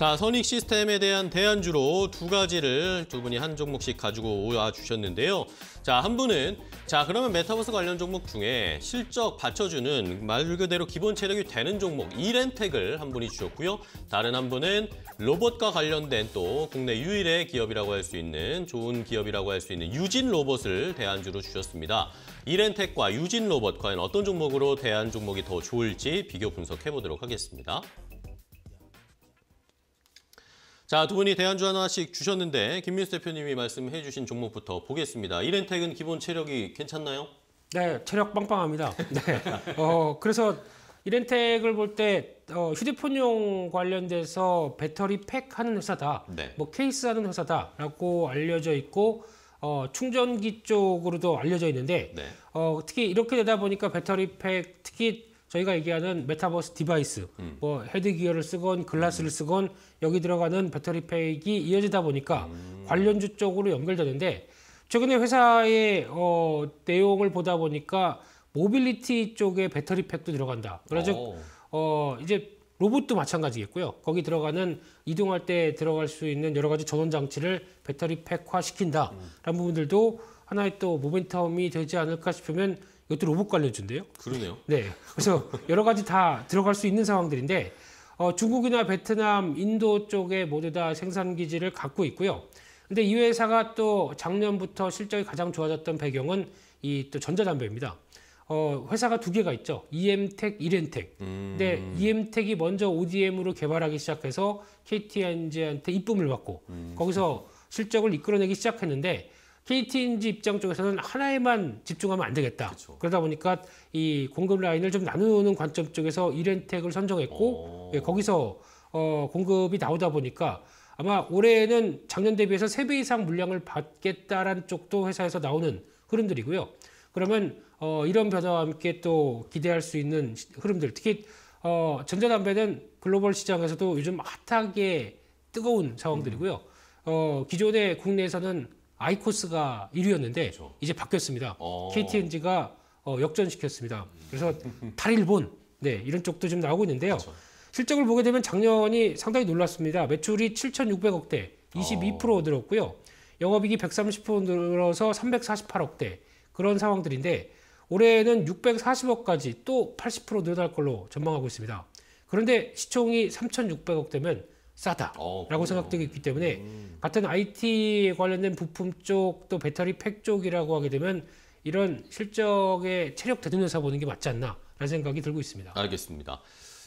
자, 선익 시스템에 대한 대안주로 두 가지를 두 분이 한 종목씩 가지고 와 주셨는데요. 자, 한 분은 자, 그러면 메타버스 관련 종목 중에 실적 받쳐주는 말 그대로 기본 체력이 되는 종목 이렌텍을 한 분이 주셨고요. 다른 한 분은 로봇과 관련된 또 국내 유일의 기업이라고 할 수 있는 좋은 기업이라고 할 수 있는 유진 로봇을 대안주로 주셨습니다. 이렌텍과 유진 로봇 과연 어떤 종목으로 대안 종목이 더 좋을지 비교 분석해 보도록 하겠습니다. 자, 두 분이 대안주 하나씩 주셨는데 김민수 대표님이 말씀해 주신 종목부터 보겠습니다. 1엔텍은 기본 체력이 괜찮나요? 네, 체력 빵빵합니다. 네. 어, 그래서 1엔텍을 볼때 어, 휴대폰용 관련돼서 배터리 팩 하는 회사다. 네. 뭐 케이스 하는 회사다라고 알려져 있고 어, 충전기 쪽으로도 알려져 있는데 네. 어, 특히 이렇게 되다 보니까 배터리 팩 특히 저희가 얘기하는 메타버스 디바이스, 음. 뭐 헤드 기어를 쓰건 글라스를 음. 쓰건 여기 들어가는 배터리 팩이 이어지다 보니까 음. 관련주 쪽으로 연결되는데 최근에 회사의 어, 내용을 보다 보니까 모빌리티 쪽에 배터리 팩도 들어간다. 그래서 어. 어, 이제 로봇도 마찬가지겠고요. 거기 들어가는 이동할 때 들어갈 수 있는 여러 가지 전원 장치를 배터리 팩화 시킨다라는 음. 부분들도 하나의 또 모멘텀이 되지 않을까 싶으면 이것도 로봇 관련주인데요. 그러네요. 네. 그래서 여러 가지 다 들어갈 수 있는 상황들인데 어, 중국이나 베트남, 인도 쪽에 모두 다 생산 기지를 갖고 있고요. 근데 이 회사가 또 작년부터 실적이 가장 좋아졌던 배경은 이 또 전자담배입니다. 어, 회사가 두 개가 있죠. EM텍, 이렌텍. 음. 근데 EM텍이 먼저 ODM으로 개발하기 시작해서 KTNG한테 이쁨을 받고 음. 거기서 실적을 이끌어내기 시작했는데 KT인지 입장 쪽에서는 하나에만 집중하면 안 되겠다. 그쵸. 그러다 보니까 이 공급 라인을 좀 나누는 관점 쪽에서 이렌텍을 선정했고 어. 예, 거기서 어, 공급이 나오다 보니까 아마 올해에는 작년 대비해서 3배 이상 물량을 받겠다라는 쪽도 회사에서 나오는 흐름들이고요. 그러면 어, 이런 변화와 함께 또 기대할 수 있는 흐름들 특히 어, 전자담배는 글로벌 시장에서도 요즘 핫하게 뜨거운 상황들이고요. 음. 어, 기존의 국내에서는 아이코스가 1위였는데 그렇죠. 이제 바뀌었습니다. 어. KTNG가 어, 역전시켰습니다. 음. 그래서 탈일본 네 이런 쪽도 지금 나오고 있는데요. 그렇죠. 실적을 보게 되면 작년이 상당히 놀랐습니다. 매출이 7,600억대 22% 어. 늘었고요. 영업이익이 130% 늘어서 348억대 그런 상황들인데 올해는 640억까지 또 80% 늘어날 걸로 전망하고 있습니다. 그런데 시총이 3,600억 대면 싸다라고 어, 생각되기 때문에 음. 같은 IT 관련된 부품 쪽 또 배터리 팩 쪽이라고 하게 되면 이런 실적의 체력 대등해서 보는 게 맞지 않나라는 생각이 들고 있습니다. 알겠습니다.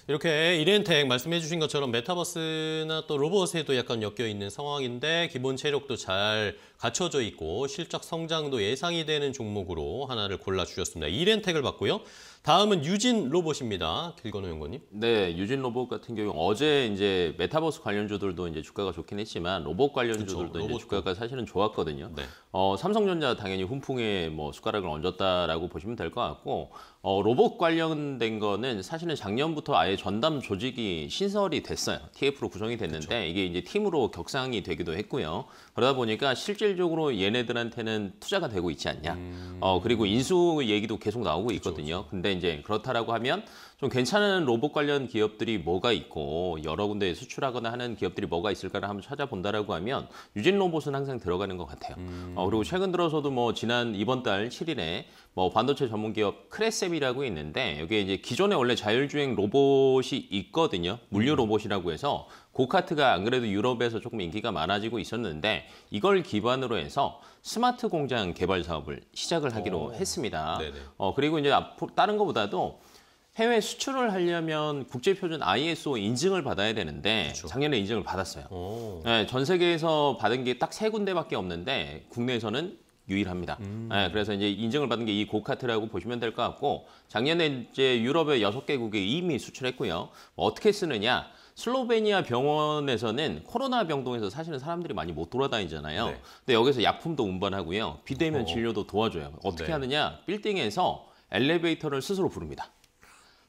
이렇게 이랜텍 말씀해 주신 것처럼 메타버스나 또 로봇에도 약간 엮여 있는 상황인데 기본 체력도 잘 갖춰져 있고 실적 성장도 예상이 되는 종목으로 하나를 골라 주셨습니다. 이랜텍을 봤고요. 다음은 유진 로봇입니다. 길건호 연구님. 네, 유진 로봇 같은 경우 어제 이제 메타버스 관련주들도 이제 주가가 좋긴 했지만 로봇 관련주들도 그쵸, 로봇 주가가 사실은 좋았거든요. 네. 어, 삼성전자 당연히 훈풍에 뭐 숟가락을 얹었다라고 보시면 될 것 같고 어, 로봇 관련된 거는 사실은 작년부터 아예 전담 조직이 신설이 됐어요. TF로 구성이 됐는데 그렇 이게 이제 팀으로 격상이 되기도 했고요. 그러다 보니까 실질적으로 얘네들한테는 투자가 되고 있지 않냐. 음... 어, 그리고 인수 얘기도 계속 나오고 있거든요. 그렇 근데 이제 그렇다라고 하면 좀 괜찮은 로봇 관련 기업들이 뭐가 있고 여러 군데에 수출하거나 하는 기업들이 뭐가 있을까를 한번 찾아본다라고 하면 유진 로봇은 항상 들어가는 것 같아요. 음. 어, 그리고 최근 들어서도 뭐 지난 이번 달 7일에 뭐 반도체 전문 기업 크레셉이라고 있는데 여기에 이제 기존에 원래 자율주행 로봇이 있거든요. 물류 음. 로봇이라고 해서 고카트가 안 그래도 유럽에서 조금 인기가 많아지고 있었는데 이걸 기반으로 해서 스마트 공장 개발 사업을 시작을 하기로 오. 했습니다. 네네. 어 그리고 이제 앞으로 다른 것보다도 해외 수출을 하려면 국제표준 ISO 인증을 받아야 되는데 그렇죠. 작년에 인증을 받았어요. 네, 전 세계에서 받은 게 딱 세 군데밖에 없는데 국내에서는 유일합니다. 음. 네, 그래서 이제 인증을 받은 게 이 고카트라고 보시면 될 것 같고 작년에 이제 유럽의 여섯 개국에 이미 수출했고요. 뭐 어떻게 쓰느냐? 슬로베니아 병원에서는 코로나 병동에서 사실은 사람들이 많이 못 돌아다니잖아요. 네. 근데 여기서 약품도 운반하고요. 비대면 어. 진료도 도와줘요. 어떻게 네. 하느냐? 빌딩에서 엘리베이터를 스스로 부릅니다.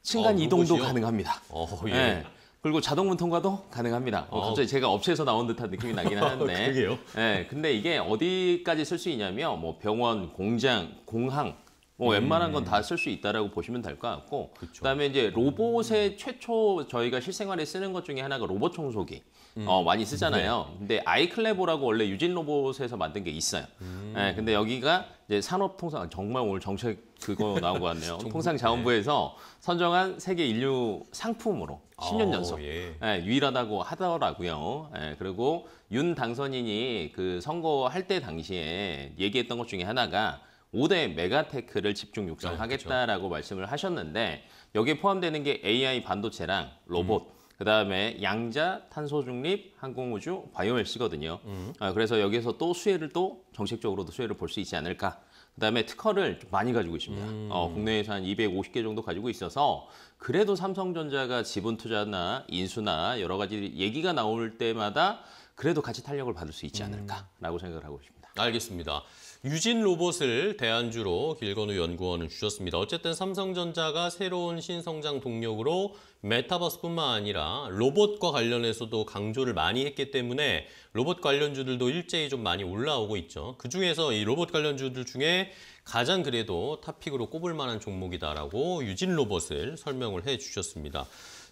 층간 어, 이동도 곳이요? 가능합니다. 어, 예. 네. 그리고 자동문 통과도 가능합니다. 뭐 어. 갑자기 제가 업체에서 나온 듯한 느낌이 나긴 어, 하는데. 그게요? 네, 예, 근데 이게 어디까지 쓸 수 있냐면 뭐 병원, 공장, 공항 뭐 음. 웬만한 건 다 쓸 수 있다라고 보시면 될 것 같고 그쵸. 그다음에 이제 로봇의 음. 최초 저희가 실생활에 쓰는 것 중에 하나가 로봇 청소기 음. 어, 많이 쓰잖아요. 네. 근데 아이클레보라고 원래 유진 로봇에서 만든 게 있어요. 음. 네, 근데 여기가 이제 산업통상 아, 정말 오늘 정책 그거 나온 것 같네요. 통상자원부에서 네. 선정한 세계 인류 상품으로 10년 오, 아, 연속 예. 예, 유일하다고 하더라고요. 예, 그리고 윤 당선인이 그 선거할 때 당시에 얘기했던 것 중에 하나가 5대 메가테크를 집중 육성하겠다라고 네, 아, 그렇죠. 말씀을 하셨는데 여기에 포함되는 게 AI 반도체랑 로봇, 음. 그 다음에 양자, 탄소중립, 항공우주, 바이오엘씨거든요. 음. 아, 그래서 여기에서 또 수혜를 또 정책적으로도 수혜를 볼 수 있지 않을까. 그 다음에 특허를 좀 많이 가지고 있습니다. 음. 어, 국내에서 한 250개 정도 가지고 있어서 그래도 삼성전자가 지분 투자나 인수나 여러 가지 얘기가 나올 때마다 그래도 같이 탄력을 받을 수 있지 음. 않을까라고 생각을 하고 있습니다. 알겠습니다. 유진 로봇을 대안주로 길건우 연구원은 주셨습니다. 어쨌든 삼성전자가 새로운 신성장 동력으로 메타버스뿐만 아니라 로봇과 관련해서도 강조를 많이 했기 때문에 로봇 관련주들도 일제히 좀 많이 올라오고 있죠. 그중에서 이 로봇 관련주들 중에 가장 그래도 탑픽으로 꼽을 만한 종목이다라고 유진 로봇을 설명을 해주셨습니다.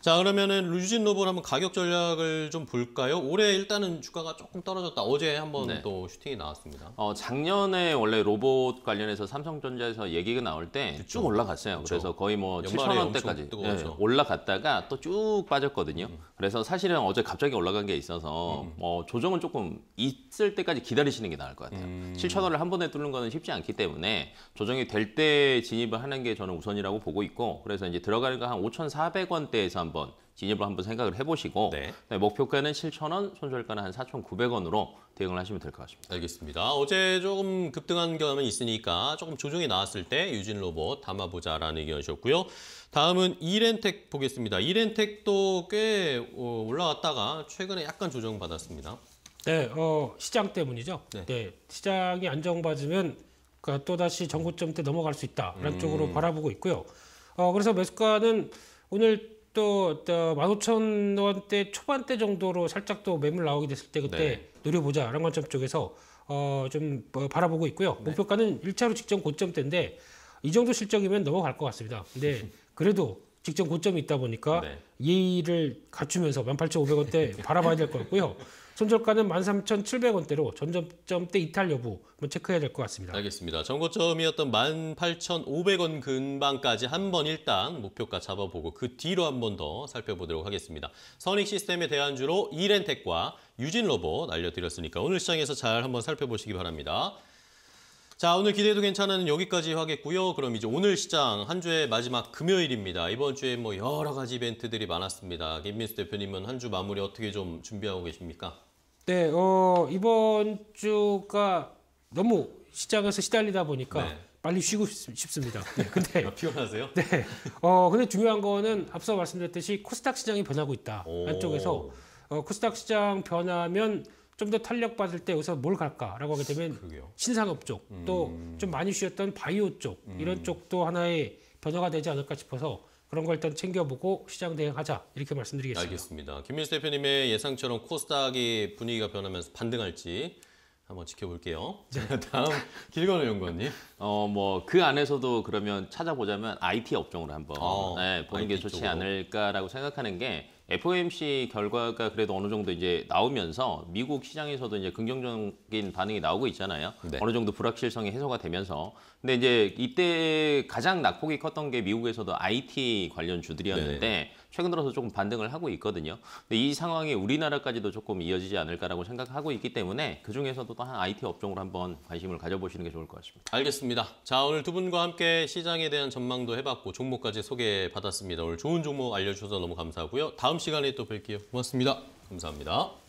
자 그러면은 루진 노블 한번 가격 전략을 좀 볼까요? 올해 일단은 주가가 조금 떨어졌다. 어제 한번 네. 또 슈팅이 나왔습니다. 어, 작년에 원래 로봇 관련해서 삼성전자에서 얘기가 나올 때 쭉 올라갔어요. 그쵸. 그래서 거의 뭐 7천 원대까지 네, 올라갔다가 또 쭉 빠졌거든요. 음. 그래서 사실은 어제 갑자기 올라간 게 있어서 음. 어, 조정은 조금 있을 때까지 기다리시는 게 나을 것 같아요. 음. 7천 원을 한 번에 뚫는 거는 쉽지 않기 때문에 조정이 될 때 진입을 하는 게 저는 우선이라고 보고 있고 그래서 이제 들어가는 거한 5,400원대에서 한 한번 진입을 한번 생각을 해보시고 네. 목표가는 7천원 손절가는 한4천9백원으로 대응을 하시면 될 것 같습니다. 알겠습니다. 어제 조금 급등한 경험이 있으니까 조금 조정이 나왔을 때 유진 로봇 담아보자라는 의견이셨고요. 다음은 이렌텍 보겠습니다. 이렌텍도 꽤 어, 올라왔다가 최근에 약간 조정받았습니다. 네, 어, 시장 때문이죠. 네. 네 시장이 안정받으면 그러니까 또다시 정고점때 넘어갈 수 있다라는 음. 쪽으로 바라보고 있고요. 어, 그래서 매수가는 오늘 또, 또 어, 15,000원대 초반대 정도로 살짝 또 매물 나오게 됐을 때 그때 네. 노려보자라는 관점 쪽에서 어, 좀 어, 바라보고 있고요. 네. 목표가는 1차로 직전 고점대인데 이 정도 실적이면 넘어갈 것 같습니다. 근데 그래도 직전 고점이 있다 보니까 네. 예의를 갖추면서 18,500원대 바라봐야 될 것 같고요. 손절가는 13,700원대로 전점점 대 이탈 여부 한번 체크해야 될 것 같습니다. 알겠습니다. 전고점이었던 18,500원 근방까지 한번 일단 목표가 잡아보고 그 뒤로 한번 더 살펴보도록 하겠습니다. 선익 시스템의 대안주로 이렌텍과 유진로봇 알려드렸으니까 오늘 시장에서 잘 한번 살펴보시기 바랍니다. 자, 오늘 기대도 괜찮은 여기까지 하겠고요. 그럼 이제 오늘 시장 한 주의 마지막 금요일입니다. 이번 주에 뭐 여러 가지 이벤트들이 많았습니다. 김민수 대표님은 한 주 마무리 어떻게 좀 준비하고 계십니까? 네, 어, 이번 주가 너무 시장에서 시달리다 보니까 네. 빨리 쉬고 싶, 습니다 네, 근데 아, 피곤하세요? 네. 어, 근데 중요한 거는 앞서 말씀드렸듯이 코스닥 시장이 변하고 있다. 오. 한쪽에서 어, 코스닥 시장 변하면 좀더 탄력 받을 때 여기서 뭘 갈까라고 하게 되면 그러게요. 신산업 쪽, 또좀 음. 많이 쉬었던 바이오 쪽 음. 이런 쪽도 하나의 변화가 되지 않을까 싶어서 그런 걸 일단 챙겨보고 시장 대응하자 이렇게 말씀드리겠습니다. 알겠습니다. 김민수 대표님의 예상처럼 코스닥이 분위기가 변하면서 반등할지 한번 지켜볼게요. 자, 다음 길건우 연구원님. 어, 뭐 그 안에서도 그러면 찾아보자면 IT 업종으로 한번 어, 네, 보는 IT 게 좋지 쪽으로. 않을까라고 생각하는 게 FOMC 결과가 그래도 어느 정도 이제 나오면서 미국 시장에서도 이제 긍정적인 반응이 나오고 있잖아요. 네. 어느 정도 불확실성이 해소가 되면서. 근데 이제 이때 가장 낙폭이 컸던 게 미국에서도 IT 관련 주들이었는데 네. 최근 들어서 조금 반등을 하고 있거든요. 근데 이 상황이 우리나라까지도 조금 이어지지 않을까라고 생각하고 있기 때문에 그 중에서도 또 한 IT 업종으로 한번 관심을 가져보시는 게 좋을 것 같습니다. 알겠습니다. 자 오늘 두 분과 함께 시장에 대한 전망도 해봤고 종목까지 소개받았습니다. 오늘 좋은 종목 알려주셔서 너무 감사하고요. 다음 시간에 또 뵐게요. 고맙습니다. 감사합니다.